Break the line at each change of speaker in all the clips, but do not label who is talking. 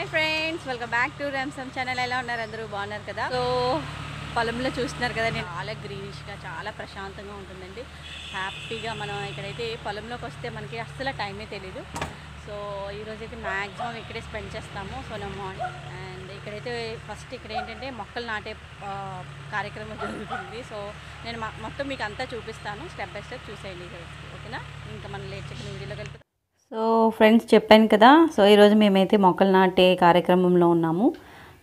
hi friends welcome back to రామ్సమ్ channel ఎలా ఉన్నారు అందరూ బాగున్నారు కదా సో పొలంలో చూస్తున్నారు కదా నేను చాలా గ్రీనిష్గా చాలా ప్రశాంతంగా ఉంటుందండి హ్యాపీగా మనం ఇక్కడైతే పొలంలోకి వస్తే మనకి అస్సలు టైమే తెలీదు సో ఈరోజైతే మ్యాక్సిమం ఇక్కడే స్పెండ్ చేస్తాము సో నా మార్నింగ్ అండ్ ఇక్కడైతే ఫస్ట్ ఇక్కడ ఏంటంటే మొక్కలు నాటే కార్యక్రమం జరుగుతుంది సో నేను మొత్తం మీకు అంతా చూపిస్తాను స్టెప్ బై స్టెప్ చూసేయండి ఓకేనా ఇంకా మనం లేట్ చేయకుండా వీడియోలోకి కలిపి సో ఫ్రెండ్స్ చెప్పాను కదా సో ఈరోజు మేమైతే మొక్కలు నాటే కార్యక్రమంలో ఉన్నాము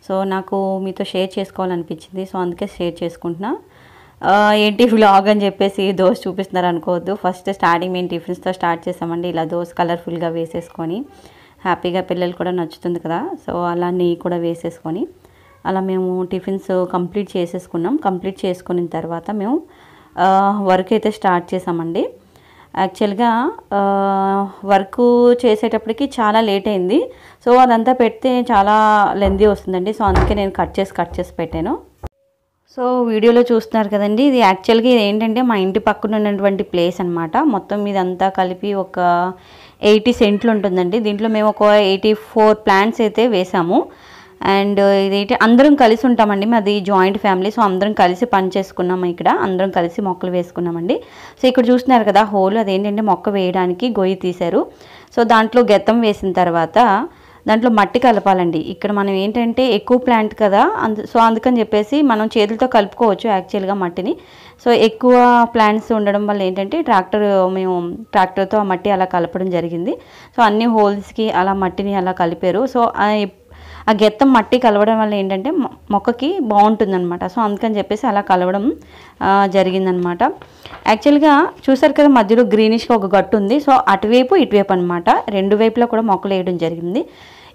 సో నాకు మీతో షేర్ చేసుకోవాలనిపించింది సో అందుకే షేర్ చేసుకుంటున్నా ఏంటి వ్లాగ్ అని చెప్పేసి దోశ చూపిస్తున్నారు అనుకోవద్దు ఫస్ట్ స్టార్టింగ్ మేము టిఫిన్స్తో స్టార్ట్ చేసామండి ఇలా దోశ కలర్ఫుల్గా వేసేసుకొని హ్యాపీగా పిల్లలు కూడా నచ్చుతుంది కదా సో అలా నెయ్యి కూడా వేసేసుకొని అలా మేము టిఫిన్స్ కంప్లీట్ చేసేసుకున్నాం కంప్లీట్ చేసుకున్న తర్వాత మేము వర్క్ అయితే స్టార్ట్ చేసామండి యాక్చువల్గా వర్క్ చేసేటప్పటికి చాలా లేట్ అయింది సో అదంతా పెడితే చాలా లెంది వస్తుందండి సో అందుకే నేను కట్ చేసి కట్ చేసి పెట్టాను సో వీడియోలో చూస్తున్నారు కదండి ఇది యాక్చువల్గా ఇది ఏంటంటే మా ఇంటి పక్కన ఉన్నటువంటి ప్లేస్ అనమాట మొత్తం ఇదంతా కలిపి ఒక ఎయిటీ సెంట్లు ఉంటుందండి దీంట్లో మేము ఒక ఎయిటీ ఫోర్ ప్లాంట్స్ అయితే వేసాము అండ్ ఇదేంటి అందరం కలిసి ఉంటామండి మాది జాయింట్ ఫ్యామిలీ సో అందరం కలిసి పని చేసుకున్నాము ఇక్కడ అందరం కలిసి మొక్కలు వేసుకున్నామండి సో ఇక్కడ చూస్తున్నారు కదా హోల్ అదేంటంటే మొక్క వేయడానికి గొయ్యి తీశారు సో దాంట్లో గెత్తం వేసిన తర్వాత దాంట్లో మట్టి కలపాలండి ఇక్కడ మనం ఏంటంటే ఎక్కువ ప్లాంట్ కదా అందు సో అందుకని చెప్పేసి మనం చేతులతో కలుపుకోవచ్చు యాక్చువల్గా మట్టిని సో ఎక్కువ ప్లాంట్స్ ఉండడం వల్ల ఏంటంటే ట్రాక్టర్ మేము ట్రాక్టర్తో ఆ మట్టి అలా కలపడం జరిగింది సో అన్ని హోల్స్కి అలా మట్టిని అలా కలిపారు సో ఆ గెత్తం మట్టి కలవడం వల్ల ఏంటంటే మొక్కకి బాగుంటుందన్నమాట సో అందుకని చెప్పేసి అలా కలవడం జరిగిందనమాట యాక్చువల్గా చూసారు కదా మధ్యలో గ్రీనిష్గా ఒక గట్టు ఉంది సో అటువైపు ఇటువైపు అనమాట రెండు వైపులా కూడా మొక్కలు వేయడం జరిగింది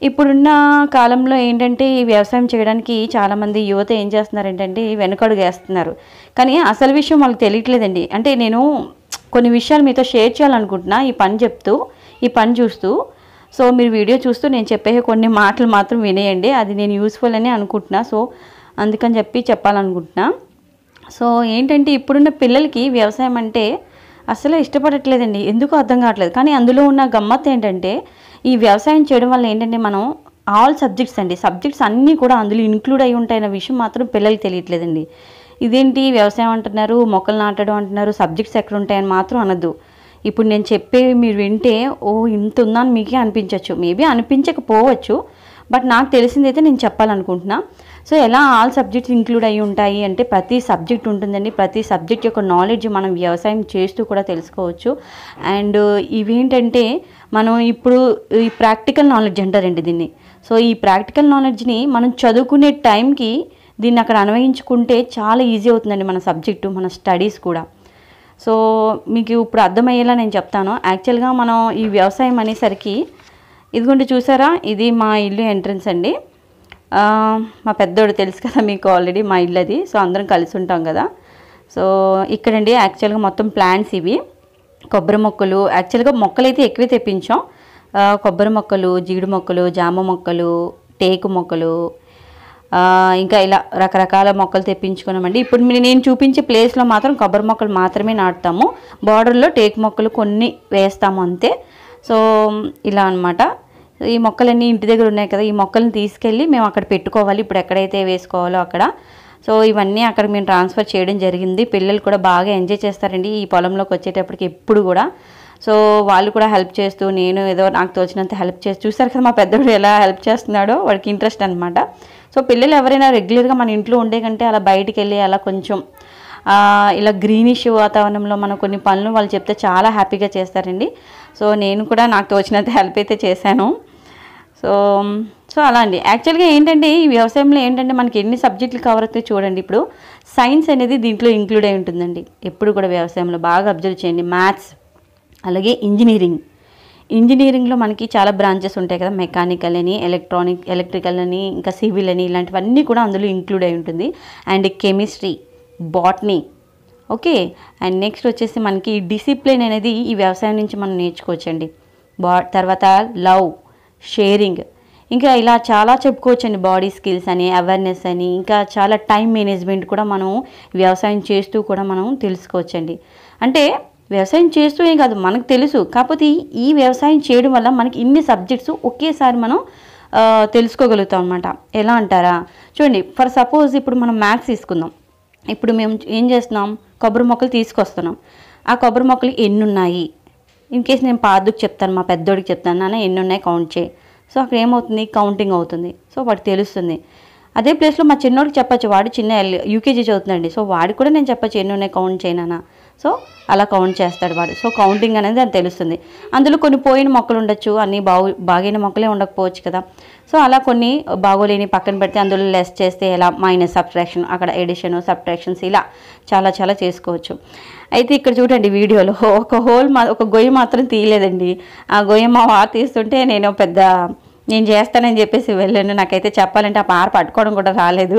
ఇప్పుడున్న కాలంలో ఏంటంటే ఈ వ్యవసాయం చేయడానికి చాలామంది యువత ఏం చేస్తున్నారు ఏంటంటే వెనకడుగు వేస్తున్నారు కానీ అసలు విషయం వాళ్ళకి తెలియట్లేదండి అంటే నేను కొన్ని విషయాలు మీతో షేర్ చేయాలనుకుంటున్నా ఈ పని చెప్తూ ఈ పని చూస్తూ సో మీరు వీడియో చూస్తూ నేను చెప్పే కొన్ని మాటలు మాత్రం వినేయండి అది నేను యూస్ఫుల్ అని అనుకుంటున్నా సో అందుకని చెప్పి చెప్పాలనుకుంటున్నా సో ఏంటంటే ఇప్పుడున్న పిల్లలకి వ్యవసాయం అంటే అసలు ఇష్టపడట్లేదండి ఎందుకు అర్థం కావట్లేదు కానీ అందులో ఉన్న గమ్మత్ ఏంటంటే ఈ వ్యవసాయం చేయడం వల్ల ఏంటంటే మనం ఆల్ సబ్జెక్ట్స్ అండి సబ్జెక్ట్స్ అన్నీ కూడా అందులో ఇంక్లూడ్ అయి ఉంటాయన్న విషయం మాత్రం పిల్లలకి తెలియట్లేదండి ఇదేంటి వ్యవసాయం అంటున్నారు మొక్కలు నాటడం అంటున్నారు సబ్జెక్ట్స్ ఎక్కడ ఉంటాయని మాత్రం అనద్దు ఇప్పుడు నేను చెప్పేవి మీరు వింటే ఓ ఇంత ఉందని మీకే అనిపించవచ్చు మేబీ అనిపించకపోవచ్చు బట్ నాకు తెలిసింది అయితే నేను చెప్పాలనుకుంటున్నా సో ఎలా ఆల్ సబ్జెక్ట్స్ ఇంక్లూడ్ అయ్యి ఉంటాయి అంటే ప్రతి సబ్జెక్ట్ ఉంటుందండి ప్రతి సబ్జెక్ట్ యొక్క నాలెడ్జ్ మనం వ్యవసాయం చేస్తూ కూడా తెలుసుకోవచ్చు అండ్ ఇవేంటంటే మనం ఇప్పుడు ఈ ప్రాక్టికల్ నాలెడ్జ్ అంటారండి దీన్ని సో ఈ ప్రాక్టికల్ నాలెడ్జ్ని మనం చదువుకునే టైంకి దీన్ని అక్కడ అన్వయించుకుంటే చాలా ఈజీ అవుతుందండి మన సబ్జెక్టు మన స్టడీస్ కూడా సో మీకు ఇప్పుడు అర్థమయ్యేలా నేను చెప్తాను యాక్చువల్గా మనం ఈ వ్యవసాయం అనేసరికి ఇదిగోండి చూసారా ఇది మా ఇల్లు ఎంట్రన్స్ అండి మా పెద్దోడు తెలుసు కదా మీకు ఆల్రెడీ మా ఇల్లు అది సో అందరం కలిసి ఉంటాం కదా సో ఇక్కడండి యాక్చువల్గా మొత్తం ప్లాంట్స్ ఇవి కొబ్బరి మొక్కలు యాక్చువల్గా మొక్కలు అయితే ఎక్కువే తెప్పించాం కొబ్బరి మొక్కలు జీడి మొక్కలు జామ మొక్కలు టేకు మొక్కలు ఇంకా ఇలా రకరకాల మొక్కలు తెప్పించుకున్నామండి ఇప్పుడు నేను చూపించే ప్లేస్లో మాత్రం కొబ్బరి మొక్కలు మాత్రమే నాటుతాము బార్డర్లో టేక్ మొక్కలు కొన్ని వేస్తాము అంతే సో ఇలా అనమాట ఈ మొక్కలన్నీ ఇంటి దగ్గర ఉన్నాయి కదా ఈ మొక్కలను తీసుకెళ్ళి మేము అక్కడ పెట్టుకోవాలి ఇప్పుడు ఎక్కడైతే వేసుకోవాలో అక్కడ సో ఇవన్నీ అక్కడ మేము ట్రాన్స్ఫర్ చేయడం జరిగింది పిల్లలు కూడా బాగా ఎంజాయ్ చేస్తారండి ఈ పొలంలోకి వచ్చేటప్పటికి ఎప్పుడు కూడా సో వాళ్ళు కూడా హెల్ప్ చేస్తూ నేను ఏదో నాకు తోచినంత హెల్ప్ చేస్తూ చూసారు కదా మా పెద్దవాడు ఎలా హెల్ప్ చేస్తున్నాడో వాడికి ఇంట్రెస్ట్ అనమాట సో పిల్లలు ఎవరైనా రెగ్యులర్గా మన ఇంట్లో ఉండే కంటే అలా బయటికి వెళ్ళి అలా కొంచెం ఇలా గ్రీనిష్ వాతావరణంలో మనం కొన్ని పనులు వాళ్ళు చెప్తే చాలా హ్యాపీగా చేస్తారండి సో నేను కూడా నాకు తోచినంత హెల్ప్ అయితే చేశాను సో సో అలా అండి యాక్చువల్గా ఏంటంటే ఈ వ్యవసాయంలో ఏంటంటే మనకి ఎన్ని సబ్జెక్టులు కవర్ అవుతాయి చూడండి ఇప్పుడు సైన్స్ అనేది దీంట్లో ఇంక్లూడ్ అయి ఉంటుందండి ఎప్పుడు కూడా వ్యవసాయంలో బాగా అబ్జర్వ్ చేయండి మ్యాథ్స్ అలాగే ఇంజనీరింగ్ ఇంజనీరింగ్లో మనకి చాలా బ్రాంచెస్ ఉంటాయి కదా మెకానికల్ అని ఎలక్ట్రానిక్ ఎలక్ట్రికల్ అని ఇంకా సివిల్ అని ఇలాంటివన్నీ కూడా అందులో ఇంక్లూడ్ అయి ఉంటుంది and chemistry botany okay and next వచ్చేసి మనకి డిసిప్లిన్ అనేది ఈ వ్యవసాయం నుంచి మనం నేర్చుకోవచ్చండి బా తర్వాత లవ్ షేరింగ్ ఇంకా ఇలా చాలా చెప్పుకోవచ్చండి బాడీ స్కిల్స్ అని అవేర్నెస్ అని ఇంకా చాలా టైం మేనేజ్మెంట్ కూడా మనం వ్యవసాయం చేస్తూ కూడా మనం తెలుసుకోవచ్చండి అంటే వ్యవసాయం చేస్తూ ఏం కాదు మనకు తెలుసు కాకపోతే ఈ వ్యవసాయం చేయడం వల్ల మనకి ఇన్ని సబ్జెక్ట్స్ ఒకేసారి మనం తెలుసుకోగలుగుతాం అనమాట ఎలా అంటారా చూడండి ఫర్ సపోజ్ ఇప్పుడు మనం మ్యాథ్స్ తీసుకుందాం ఇప్పుడు మేము ఏం చేస్తున్నాం కొబ్బరి మొక్కలు తీసుకొస్తున్నాం ఆ కొబ్బరి మొక్కలు ఎన్ని ఉన్నాయి ఇన్ కేస్ నేను పాదుకు చెప్తాను మా పెద్దోడికి చెప్తాను నాన్న ఎన్ని ఉన్నాయి కౌంట్ చేయి సో అక్కడ ఏమవుతుంది కౌంటింగ్ అవుతుంది సో వాటికి తెలుస్తుంది అదే ప్లేస్లో మా చిన్నోడికి చెప్పచ్చు వాడు చిన్న యూకేజీ చదువుతుందండి సో వాడికి కూడా నేను చెప్పచ్చు ఎన్ని ఉన్నాయి కౌంట్ చేయనా సో అలా కౌంట్ చేస్తాడు వాడు సో కౌంటింగ్ అనేది అని తెలుస్తుంది అందులో కొన్ని పోయిన మొక్కలు ఉండొచ్చు అన్నీ బాగు బాగైన మొక్కలే ఉండకపోవచ్చు కదా సో అలా కొన్ని బాగోలేని పక్కన పెడితే అందులో లెస్ చేస్తే ఎలా మైనస్ సబ్ట్రాక్షన్ అక్కడ ఎడిషన్ సబ్ట్రాక్షన్స్ ఇలా చాలా చాలా చేసుకోవచ్చు అయితే ఇక్కడ చూడండి వీడియోలో ఒక హోల్ మా ఒక గొయ్యి మాత్రం తీయలేదండి ఆ గొయ్యి మా వారు తీస్తుంటే నేను పెద్ద నేను చేస్తానని చెప్పేసి వెళ్ళాను నాకైతే చెప్పాలంటే ఆ పార పట్టుకోవడం కూడా రాలేదు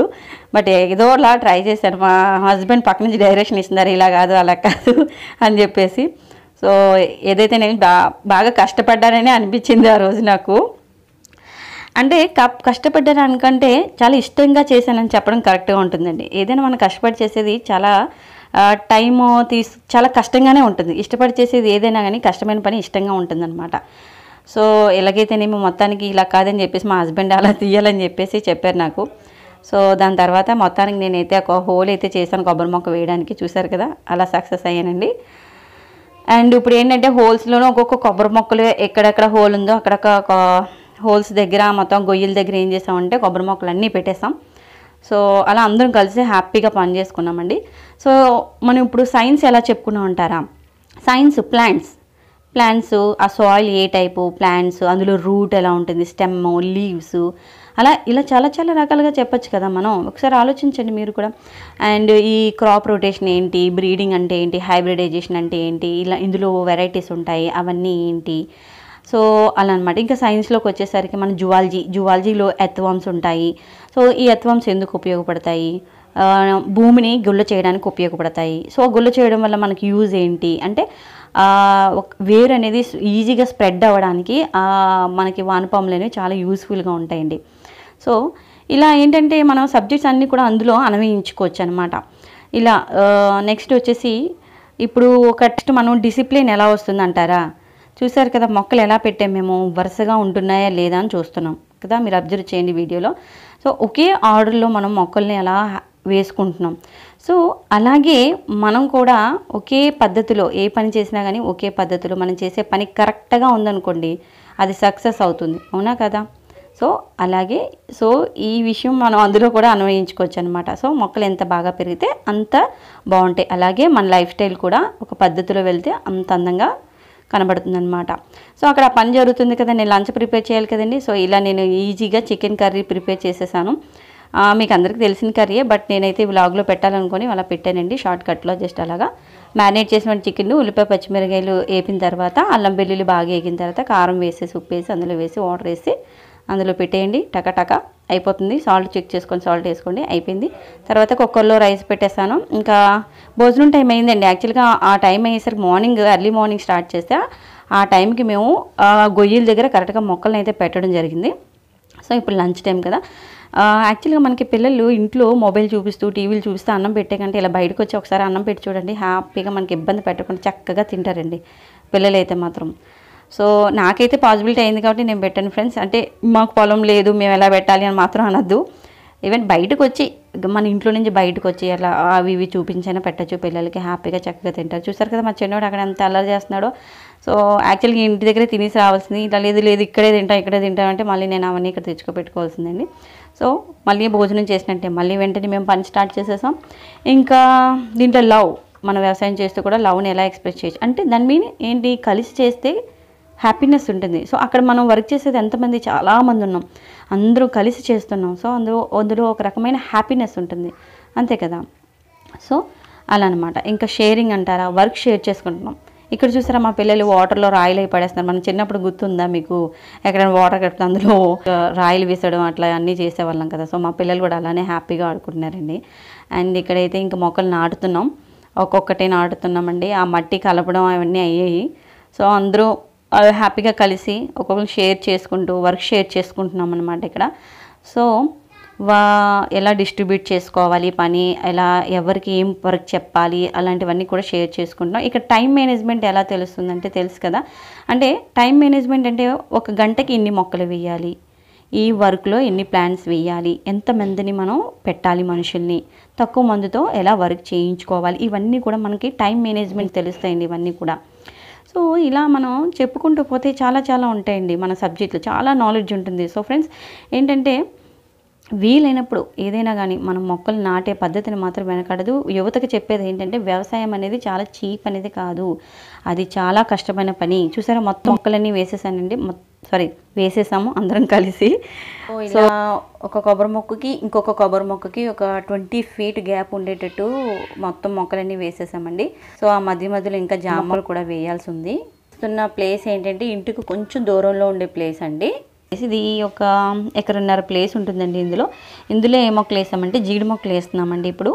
బట్ ఏదోలా ట్రై చేశాను మా హస్బెండ్ పక్క నుంచి డైరెక్షన్ ఇస్తున్నారు ఇలా కాదు అలా కాదు అని చెప్పేసి సో ఏదైతే నేను బాగా కష్టపడ్డానని అనిపించింది ఆ రోజు నాకు అంటే కప్ కష్టపడ్డాను అనుకంటే చాలా ఇష్టంగా చేశానని చెప్పడం కరెక్ట్గా ఉంటుందండి ఏదైనా మనం కష్టపడి చేసేది చాలా టైము తీసు చాలా కష్టంగానే ఉంటుంది ఇష్టపడి చేసేది ఏదైనా కానీ కష్టమైన పని ఇష్టంగా ఉంటుందన్నమాట సో ఎలాగైతేనేమో మొత్తానికి ఇలా కాదని చెప్పేసి మా హస్బెండ్ అలా తీయాలని చెప్పేసి చెప్పారు నాకు సో దాని తర్వాత మొత్తానికి నేనైతే ఒక హోల్ అయితే చేశాను కొబ్బరి మొక్క వేయడానికి చూశారు కదా అలా సక్సెస్ అయ్యానండి అండ్ ఇప్పుడు ఏంటంటే హోల్స్లోనూ ఒక్కొక్క కొబ్బరి మొక్కలు ఎక్కడెక్కడ హోల్ ఉందో ఒక హోల్స్ దగ్గర మొత్తం గొయ్యల దగ్గర ఏం చేసామంటే కొబ్బరి మొక్కలు అన్నీ పెట్టేసాం సో అలా అందరం కలిసి హ్యాపీగా పని సో మనం ఇప్పుడు సైన్స్ ఎలా చెప్పుకున్నాం ఉంటారా సైన్స్ ప్లాంట్స్ ప్లాంట్స్ ఆ సాయిల్ ఏ టైపు ప్లాంట్స్ అందులో రూట్ ఎలా ఉంటుంది స్టెమ్ లీవ్స్ అలా ఇలా చాలా చాలా రకాలుగా చెప్పచ్చు కదా మనం ఒకసారి ఆలోచించండి మీరు కూడా అండ్ ఈ క్రాప్ రొటేషన్ ఏంటి బ్రీడింగ్ అంటే ఏంటి హైబ్రిడైజేషన్ అంటే ఏంటి ఇలా ఇందులో వెరైటీస్ ఉంటాయి అవన్నీ ఏంటి సో అలా అనమాట ఇంకా సైన్స్లోకి వచ్చేసరికి మన జువాలజీ జువాలజీలో ఎత్వామ్స్ ఉంటాయి సో ఈ ఎత్వామ్స్ ఎందుకు ఉపయోగపడతాయి భూమిని గుల్ల చేయడానికి ఉపయోగపడతాయి సో గుల్ల చేయడం వల్ల మనకి యూజ్ ఏంటి అంటే వేరు అనేది ఈజీగా స్ప్రెడ్ అవ్వడానికి మనకి వానపాములు అనేవి చాలా యూస్ఫుల్గా ఉంటాయండి సో ఇలా ఏంటంటే మనం సబ్జెక్ట్స్ అన్నీ కూడా అందులో అనువయించుకోవచ్చు అనమాట ఇలా నెక్స్ట్ వచ్చేసి ఇప్పుడు ఒక మనం డిసిప్లిన్ ఎలా వస్తుందంటారా చూసారు కదా మొక్కలు ఎలా పెట్టాం మేము వరుసగా ఉంటున్నాయా లేదా అని చూస్తున్నాం కదా మీరు అబ్జర్వ్ చేయండి వీడియోలో సో ఒకే ఆర్డర్లో మనం మొక్కల్ని ఎలా వేసుకుంటున్నాం సో అలాగే మనం కూడా ఒకే పద్ధతిలో ఏ పని చేసినా కానీ ఒకే పద్ధతిలో మనం చేసే పని కరెక్ట్గా ఉందనుకోండి అది సక్సెస్ అవుతుంది అవునా కదా సో అలాగే సో ఈ విషయం మనం అందులో కూడా అన్వయించుకోవచ్చు అనమాట సో మొక్కలు ఎంత బాగా పెరిగితే అంత బాగుంటాయి అలాగే మన లైఫ్ స్టైల్ కూడా ఒక పద్ధతిలో వెళ్తే అంత అందంగా కనబడుతుందనమాట సో అక్కడ పని జరుగుతుంది కదా నేను లంచ్ ప్రిపేర్ చేయాలి కదండి సో ఇలా నేను ఈజీగా చికెన్ కర్రీ ప్రిపేర్ చేసేసాను మీకు అందరికీ తెలిసిన కర్రీయే బట్ నేనైతే బ్లాగ్లో పెట్టాలనుకొని అలా పెట్టానండి షార్ట్ కట్లో జస్ట్ అలాగా మ్యారినేట్ చేసిన చికెన్ ఉల్లిపాయ పచ్చిమిరకాయలు వేపిన తర్వాత అల్లం బెల్లులు బాగా వేగిన తర్వాత కారం వేసేసి ఉప్పు వేసి అందులో వేసి వాటర్ వేసి అందులో పెట్టేయండి టకటక అయిపోతుంది సాల్ట్ చెక్ చేసుకొని సాల్ట్ వేసుకోండి అయిపోయింది తర్వాత కుక్కర్లో రైస్ పెట్టేస్తాను ఇంకా భోజనం టైం అయిందండి యాక్చువల్గా ఆ టైం అయ్యేసరికి మార్నింగ్ ఎర్లీ మార్నింగ్ స్టార్ట్ చేస్తే ఆ టైంకి మేము గొయ్యిల దగ్గర కరెక్ట్గా మొక్కలను అయితే పెట్టడం జరిగింది సో ఇప్పుడు లంచ్ టైం కదా యాక్చువల్గా మనకి పిల్లలు ఇంట్లో మొబైల్ చూపిస్తూ టీవీలు చూపిస్తూ అన్నం పెట్టే కంటే ఇలా బయటకు వచ్చి ఒకసారి అన్నం పెట్టి చూడండి హ్యాపీగా మనకి ఇబ్బంది పెట్టకుండా చక్కగా తింటారండి పిల్లలైతే మాత్రం సో నాకైతే పాసిబిలిటీ అయింది కాబట్టి నేను పెట్టాను ఫ్రెండ్స్ అంటే మాకు పొలం లేదు మేము ఎలా పెట్టాలి అని మాత్రం అనద్దు ఈవెన్ బయటకు వచ్చి మన ఇంట్లో నుంచి బయటకు వచ్చి అలా అవి ఇవి చూపించైనా పెట్టచ్చు పిల్లలకి హ్యాపీగా చక్కగా తింటారు చూసారు కదా మా చిన్నవాడు అక్కడ ఎంత అల్లరి చేస్తున్నాడో సో యాక్చువల్గా ఇంటి దగ్గరే తినేసి రావాల్సింది ఇట్లా లేదు లేదు ఇక్కడే తింటా ఇక్కడే తింటాం అంటే మళ్ళీ నేను అవన్నీ ఇక్కడ తెచ్చుకోపెట్టుకోవాల్సిందండి సో మళ్ళీ భోజనం చేసినట్టే మళ్ళీ వెంటనే మేము పని స్టార్ట్ చేసేసాం ఇంకా దీంట్లో లవ్ మనం వ్యవసాయం చేస్తూ కూడా లవ్ని ఎలా ఎక్స్ప్రెస్ చేయొచ్చు అంటే దాని మీద ఏంటి కలిసి చేస్తే హ్యాపీనెస్ ఉంటుంది సో అక్కడ మనం వర్క్ చేసేది ఎంతమంది చాలామంది ఉన్నాం అందరూ కలిసి చేస్తున్నాం సో అందులో అందులో ఒక రకమైన హ్యాపీనెస్ ఉంటుంది అంతే కదా సో అలా అనమాట ఇంకా షేరింగ్ అంటారా వర్క్ షేర్ చేసుకుంటున్నాం ఇక్కడ చూసారా మా పిల్లలు వాటర్లో రాయిలు అయి పడేస్తున్నారు మనం చిన్నప్పుడు గుర్తుందా మీకు ఎక్కడైనా వాటర్ కడితే అందులో రాయిలు వేసడం అట్లా అన్నీ చేసేవాళ్ళం కదా సో మా పిల్లలు కూడా అలానే హ్యాపీగా ఆడుకుంటున్నారండి అండ్ ఇక్కడైతే ఇంకా మొక్కలు నాటుతున్నాం ఒక్కొక్కటి నాటుతున్నామండి ఆ మట్టి కలపడం అవన్నీ అయ్యాయి సో అందరూ హ్యాపీగా కలిసి ఒక్కొక్కరు షేర్ చేసుకుంటూ వర్క్ షేర్ చేసుకుంటున్నాం అనమాట ఇక్కడ సో వా ఎలా డిస్ట్రిబ్యూట్ చేసుకోవాలి పని ఎలా ఎవరికి ఏం వర్క్ చెప్పాలి అలాంటివన్నీ కూడా షేర్ చేసుకుంటున్నాం ఇక టైం మేనేజ్మెంట్ ఎలా తెలుస్తుందంటే తెలుసు కదా అంటే టైం మేనేజ్మెంట్ అంటే ఒక గంటకి ఇన్ని మొక్కలు వేయాలి ఈ వర్క్లో ఎన్ని ప్లాన్స్ వేయాలి ఎంతమందిని మనం పెట్టాలి మనుషుల్ని తక్కువ మందితో ఎలా వర్క్ చేయించుకోవాలి ఇవన్నీ కూడా మనకి టైం మేనేజ్మెంట్ తెలుస్తాయండి ఇవన్నీ కూడా సో ఇలా మనం చెప్పుకుంటూ పోతే చాలా చాలా ఉంటాయండి మన సబ్జెక్టులు చాలా నాలెడ్జ్ ఉంటుంది సో ఫ్రెండ్స్ ఏంటంటే వీలైనప్పుడు ఏదైనా కానీ మనం మొక్కలు నాటే పద్ధతిని మాత్రం వెనకడదు యువతకు చెప్పేది ఏంటంటే వ్యవసాయం అనేది చాలా చీప్ అనేది కాదు అది చాలా కష్టమైన పని చూసారా మొత్తం మొక్కలన్నీ వేసేసానండి సారీ వేసేసాము అందరం కలిసి ఇలా ఒక కొబ్బరి మొక్కకి ఇంకొక కొబ్బరి మొక్కకి ఒక ట్వంటీ ఫీట్ గ్యాప్ ఉండేటట్టు మొత్తం మొక్కలన్నీ వేసేసామండి సో ఆ మధ్య మధ్యలో ఇంకా జామలు కూడా వేయాల్సి ఉంది ఉన్న ప్లేస్ ఏంటంటే ఇంటికి కొంచెం దూరంలో ఉండే ప్లేస్ అండి ఇది ఒక ఎకరన్నర ప్లేస్ ఉంటుందండి ఇందులో ఇందులో ఏ మొక్కలు వేసామంటే జీడి మొక్కలు వేస్తున్నామండి ఇప్పుడు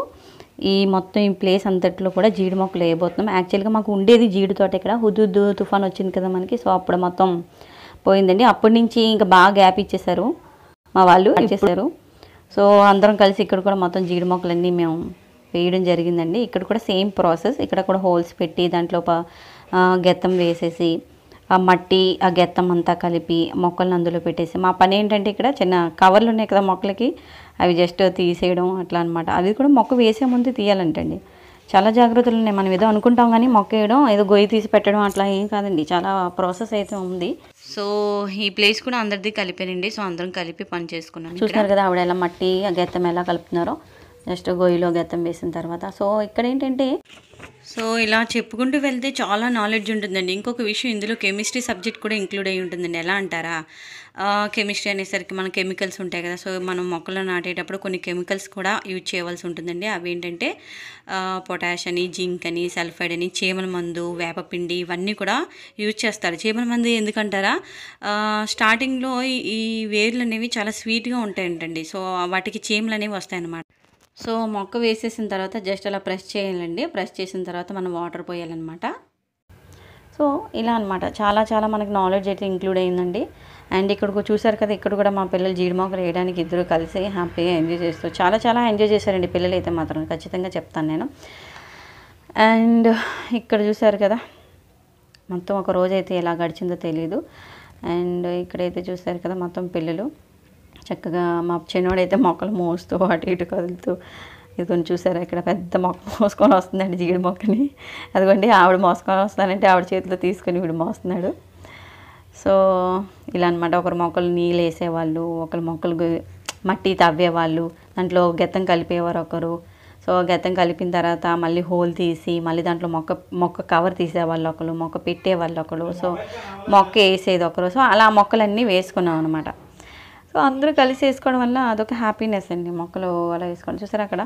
ఈ మొత్తం ఈ ప్లేస్ అంతట్లో కూడా జీడి మొక్కలు వేయబోతున్నాం యాక్చువల్గా మాకు ఉండేది జీడి తోట ఇక్కడ హుదుద్దు తుఫాన్ వచ్చింది కదా మనకి సో అప్పుడు మొత్తం పోయిందండి అప్పటి నుంచి ఇంకా బాగా గ్యాప్ ఇచ్చేసారు మా వాళ్ళు ఇచ్చేసారు సో అందరం కలిసి ఇక్కడ కూడా మొత్తం జీడి మొక్కలన్నీ మేము వేయడం జరిగిందండి ఇక్కడ కూడా సేమ్ ప్రాసెస్ ఇక్కడ కూడా హోల్స్ పెట్టి దాంట్లో గెత్తం వేసేసి ఆ మట్టి ఆ గెత్తం అంతా కలిపి మొక్కలను అందులో పెట్టేసి మా పని ఏంటంటే ఇక్కడ చిన్న కవర్లు ఉన్నాయి కదా మొక్కలకి అవి జస్ట్ తీసేయడం అట్లా అనమాట అవి కూడా మొక్క వేసే ముందు తీయాలంటండి చాలా జాగ్రత్తలు ఉన్నాయి మనం ఏదో అనుకుంటాం కానీ మొక్క వేయడం ఏదో గొయ్యి తీసి పెట్టడం అట్లా ఏం కాదండి చాలా ప్రాసెస్ అయితే ఉంది సో ఈ ప్లేస్ కూడా అందరిది కలిపానండి సో అందరం కలిపి పని చేసుకున్నాం చూసినారు కదా ఆవిడ ఎలా మట్టి ఆ గెత్తం ఎలా కలుపుతున్నారో జస్ట్ గొయ్యిలో గెత్తం వేసిన తర్వాత సో ఇక్కడ ఏంటంటే సో ఇలా చెప్పుకుంటూ వెళ్తే చాలా నాలెడ్జ్ ఉంటుందండి ఇంకొక విషయం ఇందులో కెమిస్ట్రీ సబ్జెక్ట్ కూడా ఇంక్లూడ్ అయి ఉంటుందండి ఎలా అంటారా కెమిస్ట్రీ అనేసరికి మన కెమికల్స్ ఉంటాయి కదా సో మనం మొక్కలు నాటేటప్పుడు కొన్ని కెమికల్స్ కూడా యూజ్ చేయవలసి ఉంటుందండి అవి ఏంటంటే పొటాష్ అని జింక్ అని సల్ఫైడ్ అని చేమల మందు వేపపిండి ఇవన్నీ కూడా యూజ్ చేస్తారు చేమల మందు ఎందుకంటారా స్టార్టింగ్లో ఈ వేర్లు అనేవి చాలా స్వీట్గా ఉంటాయంటండి సో వాటికి చేమలు అనేవి వస్తాయన్నమాట సో మొక్క వేసేసిన తర్వాత జస్ట్ అలా ప్రెస్ చేయాలండి ప్రెస్ చేసిన తర్వాత మనం వాటర్ పోయాలన్నమాట సో ఇలా అనమాట చాలా చాలా మనకి నాలెడ్జ్ అయితే ఇంక్లూడ్ అయిందండి అండ్ ఇక్కడ చూసారు కదా ఇక్కడ కూడా మా పిల్లలు జీడిమోకలు వేయడానికి ఇద్దరు కలిసి హ్యాపీగా ఎంజాయ్ చేస్తారు చాలా చాలా ఎంజాయ్ చేశారండి పిల్లలు అయితే మాత్రం ఖచ్చితంగా చెప్తాను నేను అండ్ ఇక్కడ చూసారు కదా మొత్తం ఒక రోజు అయితే ఎలా గడిచిందో తెలీదు అండ్ ఇక్కడైతే చూసారు కదా మొత్తం పిల్లలు చక్కగా మా చిన్నవాడైతే మొక్కలు మోస్తూ అటు ఇటు కదులుతూ ఇదిగోండి చూసారా ఇక్కడ పెద్ద మొక్క మోసుకొని వస్తుందండి జీడి మొక్కని అదిగోండి ఆవిడ మోసుకొని వస్తానంటే ఆవిడ చేతిలో తీసుకొని వీడు మోస్తున్నాడు సో ఇలా అనమాట ఒకరు మొక్కలు నీళ్ళు వేసేవాళ్ళు ఒకరు మొక్కలు మట్టి తవ్వేవాళ్ళు దాంట్లో గెత్తం కలిపేవారు ఒకరు సో గెత్తం కలిపిన తర్వాత మళ్ళీ హోల్ తీసి మళ్ళీ దాంట్లో మొక్క మొక్క కవర్ తీసేవాళ్ళు ఒకరు మొక్క పెట్టేవాళ్ళు ఒకరు సో మొక్క వేసేది ఒకరు సో అలా మొక్కలన్నీ వేసుకున్నాం అనమాట సో అందరూ కలిసి వేసుకోవడం వల్ల అదొక హ్యాపీనెస్ అండి మొక్కలు అలా వేసుకోవడం చూసారు అక్కడ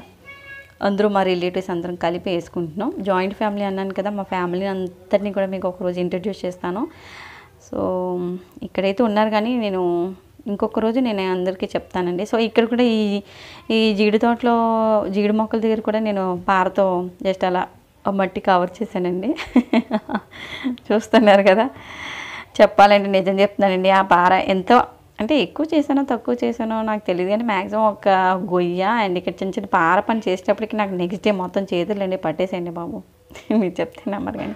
అందరూ మా రిలేటివ్స్ అందరం కలిపి వేసుకుంటున్నాం జాయింట్ ఫ్యామిలీ అన్నాను కదా మా ఫ్యామిలీ అంతరినీ కూడా మీకు ఒకరోజు ఇంట్రడ్యూస్ చేస్తాను సో ఇక్కడైతే ఉన్నారు కానీ నేను ఇంకొక రోజు నేను అందరికీ చెప్తానండి సో ఇక్కడ కూడా ఈ ఈ జీడి తోటలో జీడి మొక్కల దగ్గర కూడా నేను పారతో జస్ట్ అలా మట్టి కవర్ చేశానండి చూస్తున్నారు కదా చెప్పాలంటే నిజం చెప్తున్నానండి ఆ పార ఎంతో అంటే ఎక్కువ చేశానో తక్కువ చేశానో నాకు తెలియదు కానీ మ్యాక్సిమం ఒక గొయ్య అండ్ ఇక్కడ చిన్న చిన్న పార పని చేసేటప్పటికి నాకు నెక్స్ట్ డే మొత్తం చేతులండి పట్టేసేయండి బాబు మీరు చెప్తే నెంబర్ కానీ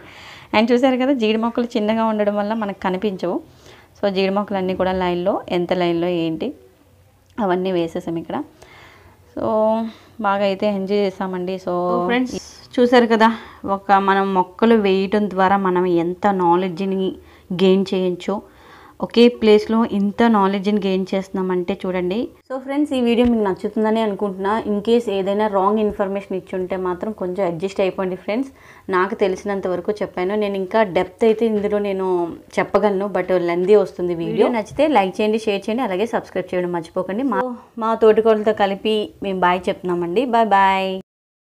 అండ్ చూసారు కదా జీడి మొక్కలు చిన్నగా ఉండడం వల్ల మనకు కనిపించవు సో జీడి మొక్కలు అన్నీ కూడా లైన్లో ఎంత లైన్లో ఏంటి అవన్నీ వేసేసాం ఇక్కడ సో బాగా అయితే ఎంజాయ్ చేసామండి సో ఫ్రెండ్స్ చూసారు కదా ఒక మనం మొక్కలు వేయటం ద్వారా మనం ఎంత నాలెడ్జ్ని గెయిన్ చేయొచ్చో ఒకే ప్లేస్లో ఇంత నాలెడ్జ్ని గెయిన్ చేస్తున్నామంటే చూడండి సో ఫ్రెండ్స్ ఈ వీడియో మీకు నచ్చుతుందని అనుకుంటున్నా ఇన్ కేస్ ఏదైనా రాంగ్ ఇన్ఫర్మేషన్ ఇచ్చుంటే మాత్రం కొంచెం అడ్జస్ట్ అయిపోండి ఫ్రెండ్స్ నాకు తెలిసినంత వరకు చెప్పాను నేను ఇంకా డెప్త్ అయితే ఇందులో నేను చెప్పగలను బట్ లెందీ వస్తుంది వీడియో నచ్చితే లైక్ చేయండి షేర్ చేయండి అలాగే సబ్స్క్రైబ్ చేయడం మర్చిపోకండి మా మా తోటికోళ్ళతో కలిపి మేము బాయ్ చెప్తున్నామండి బాయ్ బాయ్